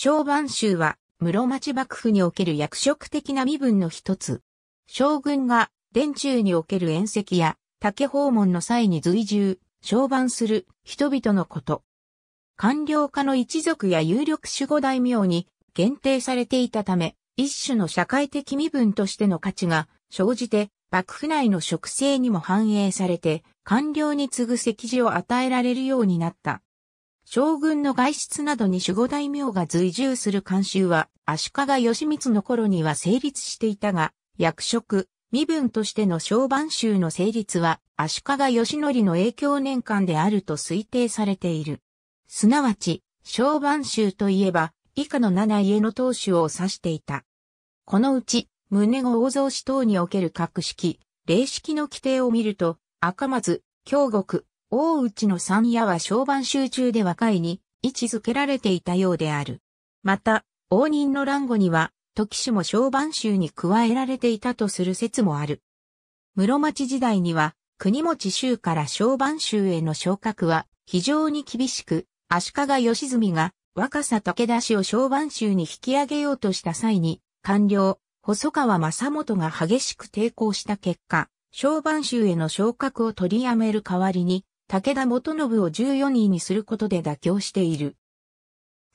小番衆は、室町幕府における役職的な身分の一つ。将軍が、殿中における宴席や、竹訪問の際に随従、商売する人々のこと。官僚家の一族や有力守護大名に限定されていたため、一種の社会的身分としての価値が生じて、幕府内の職制にも反映されて、官僚に次ぐ席次を与えられるようになった。将軍の外出などに守護大名が随従する慣習は、足利義満の頃には成立していたが、役職、身分としての小番衆の成立は、足利義則の影響年間であると推定されている。すなわち、小番衆といえば、以下の七家の当主を指していた。このうち、宗子大蔵氏等における格式、礼式の規定を見ると、赤松、京極、大内の三夜は小番集中で和解に位置づけられていたようである。また、応仁の乱後には、時氏も小番集に加えられていたとする説もある。室町時代には、国持州から小番集への昇格は非常に厳しく、足利義澄が若狭武田氏を小番集に引き上げようとした際に、官僚、細川正元が激しく抵抗した結果、小番集への昇格を取りやめる代わりに、武田元信を14位にすることで妥協している。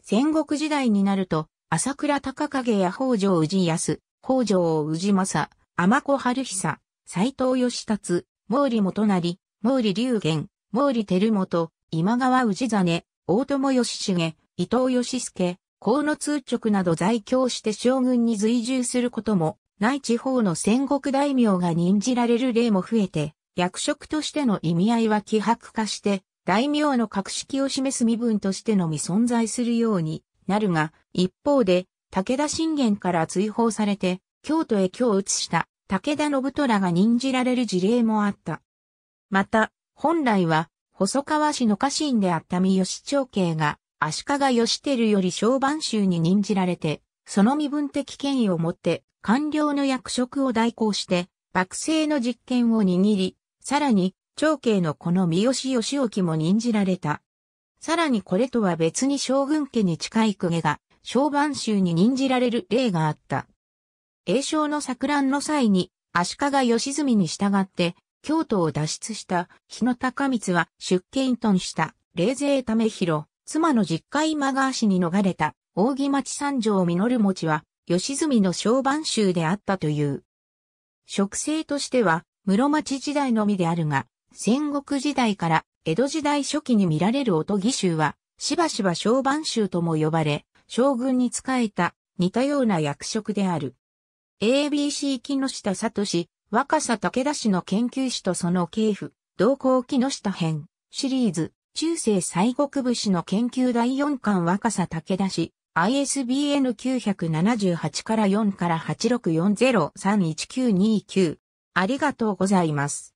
戦国時代になると、朝倉高景や北条氏康、北条氏政、天子春久、斎藤義達、毛利元成、毛利龍元、毛利輝元、今川氏真、大友義重、伊藤義介、河野通直など在京して将軍に随従することも、ない地方の戦国大名が任じられる例も増えて、役職としての意味合いは希薄化して、大名の格式を示す身分としてのみ存在するようになるが、一方で、武田信玄から追放されて、京都へ京を移した武田信虎が任じられる事例もあった。また、本来は、細川氏の家臣であった三義長慶が、足利義輝より小番衆に任じられて、その身分的権威をもって、官僚の役職を代行して、幕政の実権を握り、さらに、長兄のこの三好義興も任じられた。さらにこれとは別に将軍家に近い公家が、小番衆に任じられる例があった。栄章の作乱の際に、足利義澄に従って、京都を脱出した日野高光は出家隠遁した冷勢為広、妻の実家今川氏に逃れた扇町三条実持は、義澄の小番衆であったという。職制としては、室町時代のみであるが、戦国時代から江戸時代初期に見られる音義衆は、しばしば小番衆とも呼ばれ、将軍に仕えた似たような役職である。ABC 木下里氏、若狭武田氏の研究士とその系譜、同行木下編、シリーズ、中世西国武士の研究第四巻若狭武田氏、ISBN 978から4から864031929ありがとうございます。